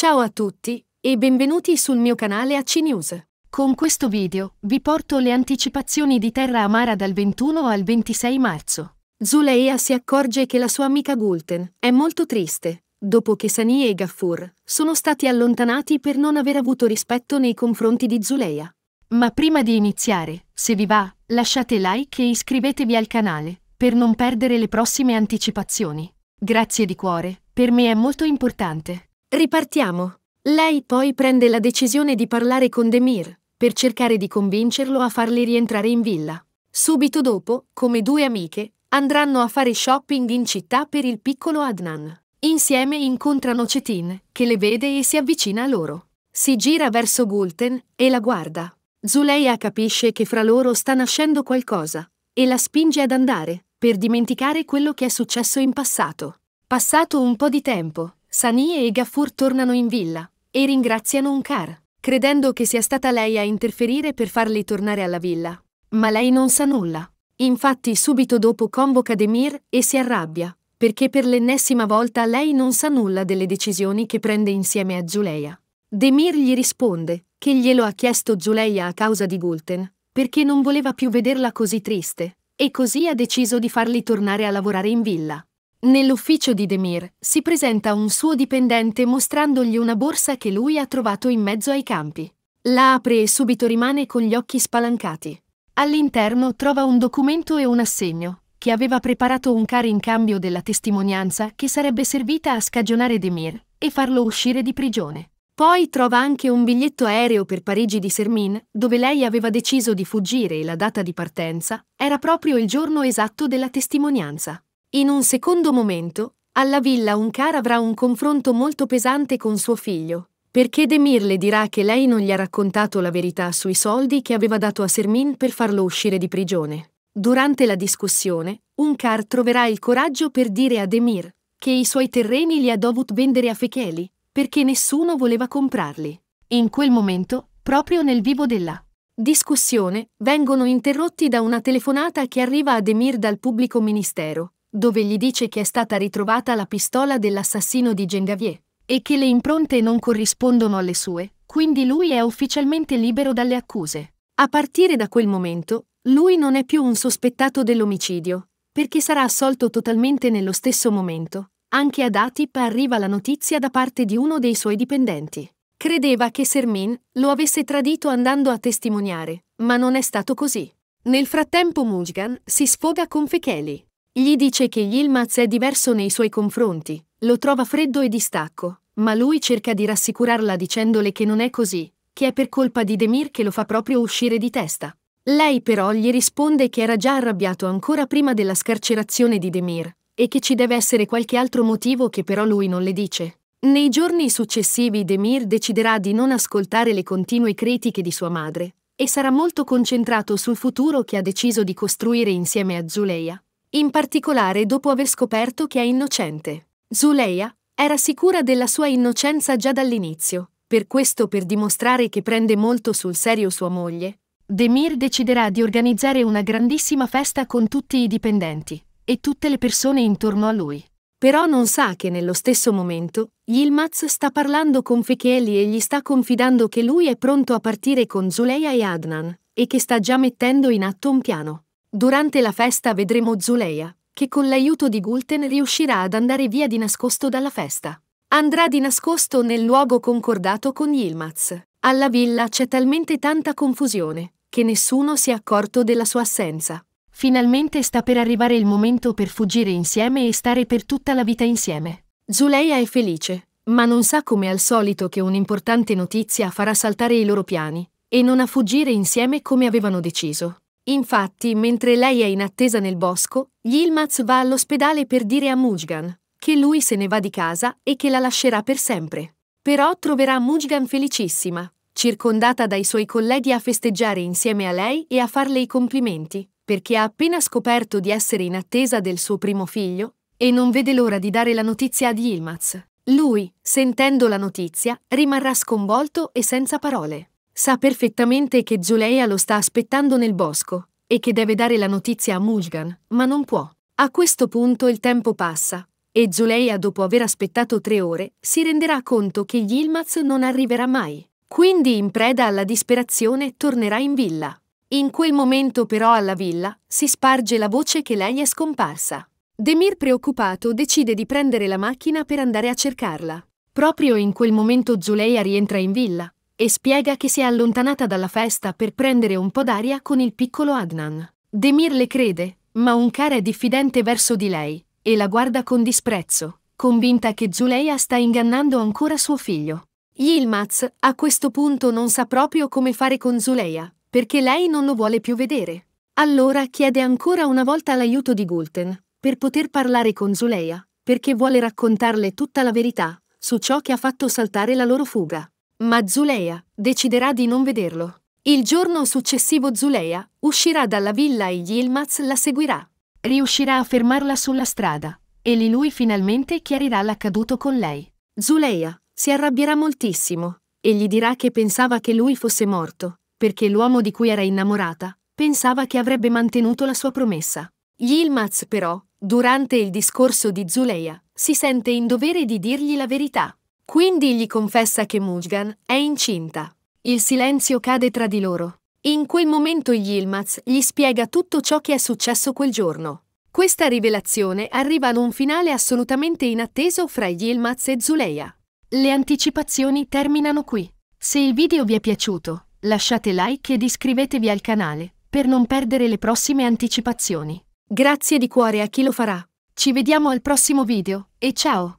Ciao a tutti e benvenuti sul mio canale AC News. Con questo video vi porto le anticipazioni di Terra Amara dal 21 al 26 marzo. Zuleia si accorge che la sua amica Gulten è molto triste, dopo che Sani e Gaffur sono stati allontanati per non aver avuto rispetto nei confronti di Zuleia. Ma prima di iniziare, se vi va, lasciate like e iscrivetevi al canale, per non perdere le prossime anticipazioni. Grazie di cuore, per me è molto importante. Ripartiamo. Lei poi prende la decisione di parlare con Demir, per cercare di convincerlo a farli rientrare in villa. Subito dopo, come due amiche, andranno a fare shopping in città per il piccolo Adnan. Insieme incontrano Cetin, che le vede e si avvicina a loro. Si gira verso Gulten e la guarda. Zuleia capisce che fra loro sta nascendo qualcosa e la spinge ad andare, per dimenticare quello che è successo in passato. Passato un po' di tempo, Sani e Gaffur tornano in villa e ringraziano Unkar, credendo che sia stata lei a interferire per farli tornare alla villa. Ma lei non sa nulla. Infatti subito dopo convoca Demir e si arrabbia, perché per l'ennesima volta lei non sa nulla delle decisioni che prende insieme a Zuleia. Demir gli risponde che glielo ha chiesto Zuleia a causa di Gulten, perché non voleva più vederla così triste, e così ha deciso di farli tornare a lavorare in villa. Nell'ufficio di Demir si presenta un suo dipendente mostrandogli una borsa che lui ha trovato in mezzo ai campi. La apre e subito rimane con gli occhi spalancati. All'interno trova un documento e un assegno, che aveva preparato un caro in cambio della testimonianza che sarebbe servita a scagionare Demir e farlo uscire di prigione. Poi trova anche un biglietto aereo per Parigi di Sermin, dove lei aveva deciso di fuggire e la data di partenza era proprio il giorno esatto della testimonianza. In un secondo momento, alla villa Uncar avrà un confronto molto pesante con suo figlio, perché Demir le dirà che lei non gli ha raccontato la verità sui soldi che aveva dato a Sermin per farlo uscire di prigione. Durante la discussione, Uncar troverà il coraggio per dire a Demir che i suoi terreni li ha dovuto vendere a Fecheli, perché nessuno voleva comprarli. In quel momento, proprio nel vivo della discussione, vengono interrotti da una telefonata che arriva a Demir dal pubblico ministero, dove gli dice che è stata ritrovata la pistola dell'assassino di Gengavier e che le impronte non corrispondono alle sue, quindi lui è ufficialmente libero dalle accuse. A partire da quel momento, lui non è più un sospettato dell'omicidio, perché sarà assolto totalmente nello stesso momento. Anche ad Atip arriva la notizia da parte di uno dei suoi dipendenti. Credeva che Sermin lo avesse tradito andando a testimoniare, ma non è stato così. Nel frattempo Mujgan si sfoga con Fekeli, gli dice che Yilmaz è diverso nei suoi confronti, lo trova freddo e distacco, ma lui cerca di rassicurarla dicendole che non è così, che è per colpa di Demir che lo fa proprio uscire di testa. Lei però gli risponde che era già arrabbiato ancora prima della scarcerazione di Demir e che ci deve essere qualche altro motivo che però lui non le dice. Nei giorni successivi Demir deciderà di non ascoltare le continue critiche di sua madre e sarà molto concentrato sul futuro che ha deciso di costruire insieme a Zuleya in particolare dopo aver scoperto che è innocente. Zuleia era sicura della sua innocenza già dall'inizio, per questo per dimostrare che prende molto sul serio sua moglie, Demir deciderà di organizzare una grandissima festa con tutti i dipendenti e tutte le persone intorno a lui. Però non sa che nello stesso momento Yilmaz sta parlando con Fekeli e gli sta confidando che lui è pronto a partire con Zuleia e Adnan e che sta già mettendo in atto un piano. Durante la festa vedremo Zuleia, che con l'aiuto di Gulten riuscirà ad andare via di nascosto dalla festa. Andrà di nascosto nel luogo concordato con Yilmaz. Alla villa c'è talmente tanta confusione che nessuno si è accorto della sua assenza. Finalmente sta per arrivare il momento per fuggire insieme e stare per tutta la vita insieme. Zuleia è felice, ma non sa come al solito che un'importante notizia farà saltare i loro piani, e non a fuggire insieme come avevano deciso. Infatti, mentre lei è in attesa nel bosco, Yilmaz va all'ospedale per dire a Mujgan che lui se ne va di casa e che la lascerà per sempre. Però troverà Mujgan felicissima, circondata dai suoi colleghi a festeggiare insieme a lei e a farle i complimenti, perché ha appena scoperto di essere in attesa del suo primo figlio e non vede l'ora di dare la notizia ad Yilmaz. Lui, sentendo la notizia, rimarrà sconvolto e senza parole. Sa perfettamente che Zuleia lo sta aspettando nel bosco e che deve dare la notizia a Mujgan, ma non può. A questo punto il tempo passa e Zuleia, dopo aver aspettato tre ore, si renderà conto che Yilmaz non arriverà mai. Quindi, in preda alla disperazione, tornerà in villa. In quel momento però alla villa si sparge la voce che lei è scomparsa. Demir preoccupato decide di prendere la macchina per andare a cercarla. Proprio in quel momento Zuleia rientra in villa e spiega che si è allontanata dalla festa per prendere un po' d'aria con il piccolo Adnan. Demir le crede, ma Unkar è diffidente verso di lei e la guarda con disprezzo, convinta che Zuleia sta ingannando ancora suo figlio. Yilmaz a questo punto non sa proprio come fare con Zuleia, perché lei non lo vuole più vedere. Allora chiede ancora una volta l'aiuto di Gulten, per poter parlare con Zuleia, perché vuole raccontarle tutta la verità su ciò che ha fatto saltare la loro fuga. Ma Zuleia deciderà di non vederlo. Il giorno successivo Zuleia uscirà dalla villa e Yilmaz la seguirà. Riuscirà a fermarla sulla strada e lì lui finalmente chiarirà l'accaduto con lei. Zuleia si arrabbierà moltissimo e gli dirà che pensava che lui fosse morto, perché l'uomo di cui era innamorata pensava che avrebbe mantenuto la sua promessa. Yilmaz però, durante il discorso di Zuleia, si sente in dovere di dirgli la verità. Quindi gli confessa che Mujgan è incinta. Il silenzio cade tra di loro. In quel momento Yilmaz gli spiega tutto ciò che è successo quel giorno. Questa rivelazione arriva ad un finale assolutamente inatteso fra Yilmaz e Zuleia. Le anticipazioni terminano qui. Se il video vi è piaciuto, lasciate like ed iscrivetevi al canale per non perdere le prossime anticipazioni. Grazie di cuore a chi lo farà. Ci vediamo al prossimo video e ciao!